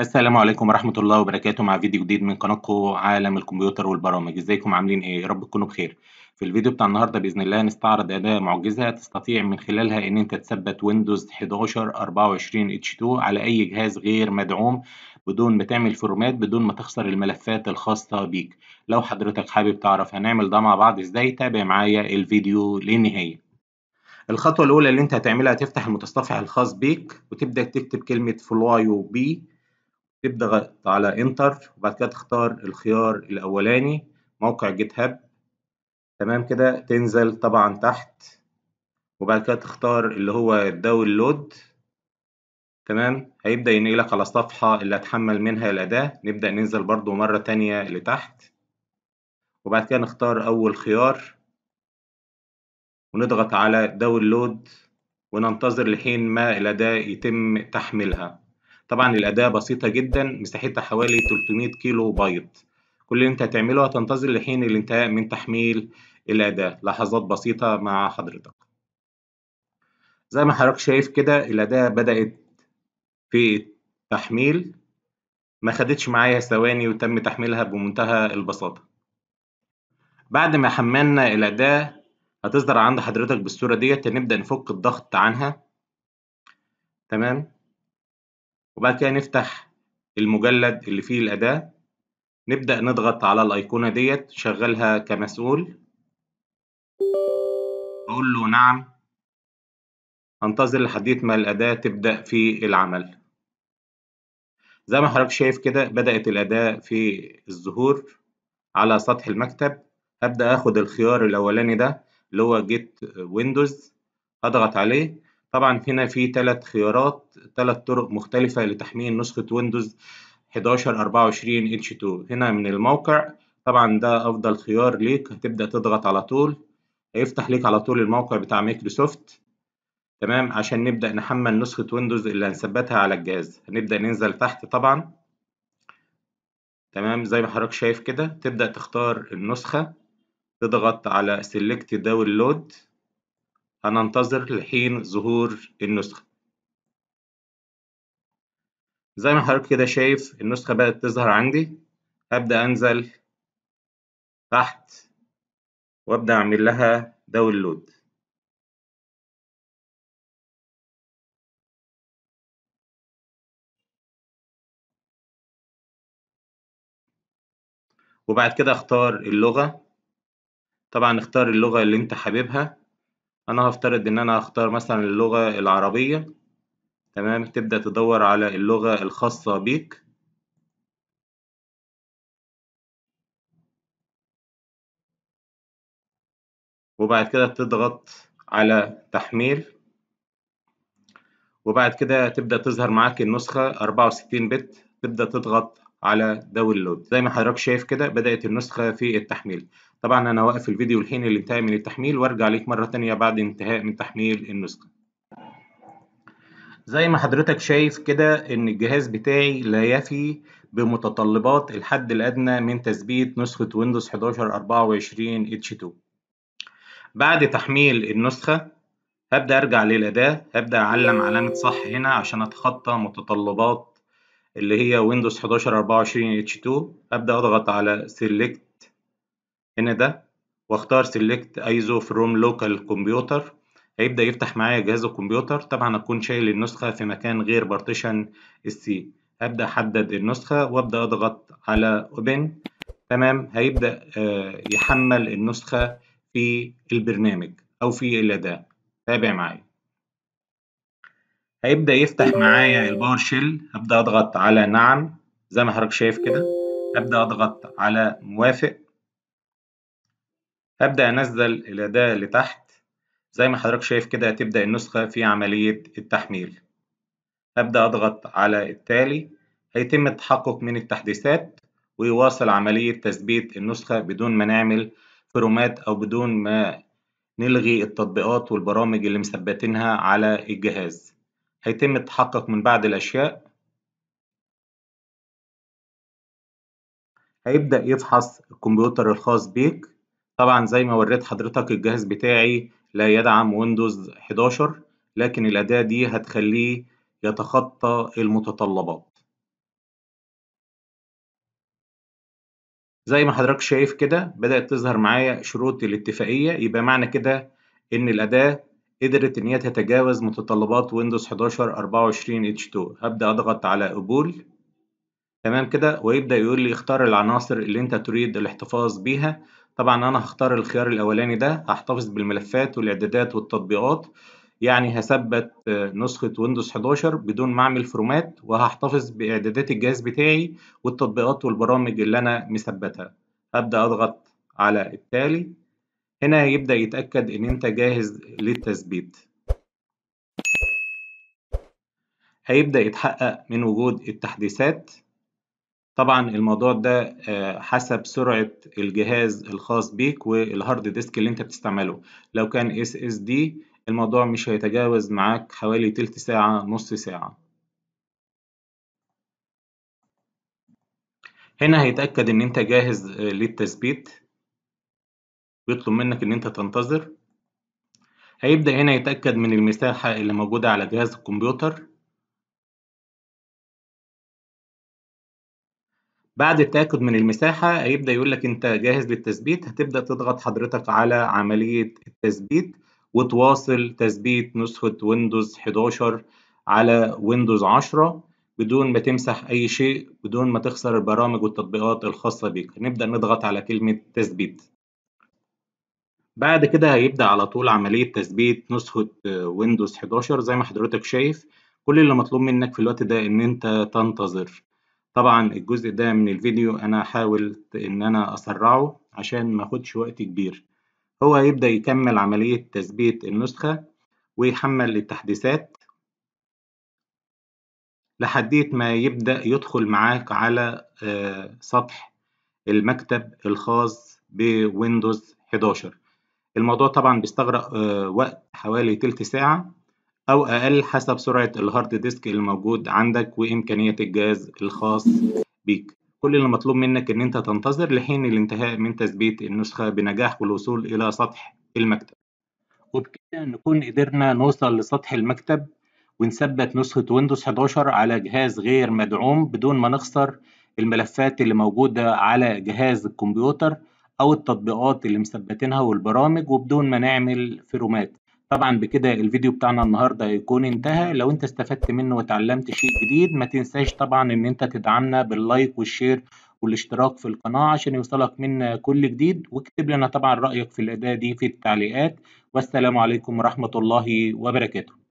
السلام عليكم ورحمة الله وبركاته مع فيديو جديد من قناتكم عالم الكمبيوتر والبرامج ازيكم عاملين ايه يا رب تكونوا بخير في الفيديو بتاع النهاردة بإذن الله هنستعرض أداة معجزة تستطيع من خلالها إن أنت تثبت ويندوز 11 24 H2 على أي جهاز غير مدعوم بدون ما تعمل فورمات بدون ما تخسر الملفات الخاصة بيك لو حضرتك حابب تعرف هنعمل ده مع بعض ازاي تابع معايا الفيديو للنهاية الخطوة الأولى اللي أنت هتعملها تفتح المتصفح الخاص بيك وتبدأ تكتب كلمة فلايو بي تضغط على انتر وبعد كده تختار الخيار الاولاني موقع جيت هاب تمام كده تنزل طبعا تحت وبعد كده تختار اللي هو داونلود تمام هيبدأ ينقلك على الصفحة اللي هتحمل منها الأداة نبدأ ننزل برضو مرة تانية لتحت وبعد كده نختار أول خيار ونضغط على داونلود وننتظر لحين ما الأداة يتم تحميلها طبعا الأداة بسيطة جدا مساحتها حوالي 300 كيلو بايت كل اللي انت هتعمله هتنتظر لحين الانتهاء من تحميل الأداة لحظات بسيطة مع حضرتك زي ما حضرتك شايف كده الأداة بدأت في تحميل ما خدتش معايا ثواني وتم تحميلها بمنتهى البساطة بعد ما حملنا الأداة هتصدر عند حضرتك بالصورة ديت نبدأ نفك الضغط عنها تمام وبعد كده نفتح المجلد اللي فيه الأداة نبدأ نضغط على الأيقونة ديت شغلها كمسؤول أقول له نعم أنتظر لحد ما الأداة تبدأ في العمل زي ما حضرتك شايف كده بدأت الأداة في الظهور على سطح المكتب هبدأ أخد الخيار الأولاني ده اللي هو جيت ويندوز أضغط عليه طبعا هنا في ثلاث خيارات ثلاث طرق مختلفة لتحميل نسخة ويندوز 11 24 H2 هنا من الموقع طبعا ده أفضل خيار ليك هتبدأ تضغط على طول هيفتح ليك على طول الموقع بتاع مايكروسوفت تمام عشان نبدأ نحمل نسخة ويندوز اللي هنثبتها على الجهاز هنبدأ ننزل تحت طبعا تمام زي ما حضرتك شايف كده تبدأ تختار النسخة تضغط على سيلكت داونلود هننتظر لحين ظهور النسخة زي ما حضرتك كده شايف النسخة بدأت تظهر عندي هبدأ أنزل تحت وأبدأ أعمل لها داونلود وبعد كده اختار اللغة طبعا اختار اللغة اللي انت حاببها انا هفترض ان انا هختار مثلا اللغة العربية تمام تبدأ تدور على اللغة الخاصة بيك وبعد كده تضغط على تحميل وبعد كده تبدأ تظهر معاك النسخة 64 بت تبدأ تضغط على داونلود زي ما حضرتك شايف كده بدأت النسخة في التحميل طبعا أنا واقف الفيديو الحين اللي انتهى من التحميل وارجع ليك مرة ثانيه بعد انتهاء من تحميل النسخة زي ما حضرتك شايف كده إن الجهاز بتاعي لا يفي بمتطلبات الحد الأدنى من تثبيت نسخة ويندوز 11 24 اتش 2 بعد تحميل النسخة هبدأ أرجع للأداة هبدأ أعلم علامة صح هنا عشان أتخطى متطلبات اللي هي ويندوز 11 24 اتش 2 ابدا اضغط على سيلكت هنا ده واختار سيلكت ايزو فروم لوكال كمبيوتر هيبدا يفتح معايا جهاز الكمبيوتر طبعا هكون شايل النسخه في مكان غير بارتيشن السي هبدا احدد النسخه وابدا اضغط على اوبن تمام هيبدا آه، يحمل النسخه في البرنامج او في الاداه تابع معايا هيبدأ يفتح معايا الباور شيل هبدأ أضغط على نعم زي ما حضرتك شايف كده هبدأ أضغط على موافق هبدأ أنزل الأداة لتحت زي ما حضرتك شايف كده هتبدأ النسخة في عملية التحميل هبدأ أضغط على التالي هيتم التحقق من التحديثات ويواصل عملية تثبيت النسخة بدون ما نعمل فرومات أو بدون ما نلغي التطبيقات والبرامج اللي مثبتينها على الجهاز هيتم التحقق من بعض الأشياء هيبدأ يفحص الكمبيوتر الخاص بيك طبعا زي ما وريت حضرتك الجهاز بتاعي لا يدعم ويندوز 11 لكن الأداة دي هتخليه يتخطى المتطلبات زي ما حضرتك شايف كده بدأت تظهر معايا شروط الاتفاقية يبقى معنى كده إن الأداة قدرت إن هي تتجاوز متطلبات ويندوز 11 24 H2 هبدأ أضغط على قبول تمام كده ويبدأ يقول لي اختار العناصر اللي أنت تريد الاحتفاظ بيها طبعا أنا هختار الخيار الأولاني ده هحتفظ بالملفات والإعدادات والتطبيقات يعني هثبت آه، نسخة ويندوز 11 بدون ما أعمل فورمات وهحتفظ بإعدادات الجهاز بتاعي والتطبيقات والبرامج اللي أنا مثبتها هبدأ أضغط على التالي هنا هيبدأ يتأكد إن أنت جاهز للتثبيت هيبدأ يتحقق من وجود التحديثات طبعا الموضوع ده آه، حسب سرعة الجهاز الخاص بيك والهارد ديسك اللي انت بتستعمله لو كان اس اس دي الموضوع مش هيتجاوز معاك حوالي تلت ساعة نص ساعة هنا هيتأكد ان انت جاهز آه، للتثبيت ويطلب منك إن أنت تنتظر هيبدأ هنا يتأكد من المساحة اللي موجودة على جهاز الكمبيوتر بعد التأكد من المساحة هيبدأ يقول لك أنت جاهز للتثبيت هتبدأ تضغط حضرتك على عملية التثبيت وتواصل تثبيت نسخة ويندوز 11 على ويندوز 10 بدون ما تمسح أي شيء بدون ما تخسر البرامج والتطبيقات الخاصة بيك نبدأ نضغط على كلمة تثبيت بعد كده هيبدأ على طول عملية تثبيت نسخة ويندوز آه، 11 زي ما حضرتك شايف كل اللي مطلوب منك في الوقت ده إن أنت تنتظر طبعا الجزء ده من الفيديو أنا حاولت إن أنا أسرعه عشان ما أخدش وقت كبير هو هيبدأ يكمل عملية تثبيت النسخة ويحمل التحديثات لحديت ما يبدأ يدخل معاك على آه، سطح المكتب الخاص بويندوز 11 الموضوع طبعا بيستغرق آه، وقت حوالي تلت ساعة أو أقل حسب سرعة الهارد ديسك الموجود عندك وإمكانية الجهاز الخاص بيك كل اللي مطلوب منك إن أنت تنتظر لحين الانتهاء من تثبيت النسخة بنجاح والوصول إلى سطح المكتب وبكده نكون قدرنا نوصل لسطح المكتب ونثبت نسخة ويندوز 11 على جهاز غير مدعوم بدون ما نخسر الملفات اللي موجودة على جهاز الكمبيوتر او التطبيقات اللي مثبتينها والبرامج وبدون ما نعمل فيرومات طبعا بكده الفيديو بتاعنا النهارده هيكون انتهى لو انت استفدت منه وتعلمت شيء جديد ما تنساش طبعا ان انت تدعمنا باللايك والشير والاشتراك في القناة عشان يوصلك منا كل جديد واكتب لنا طبعا رأيك في الأداة دي في التعليقات والسلام عليكم ورحمة الله وبركاته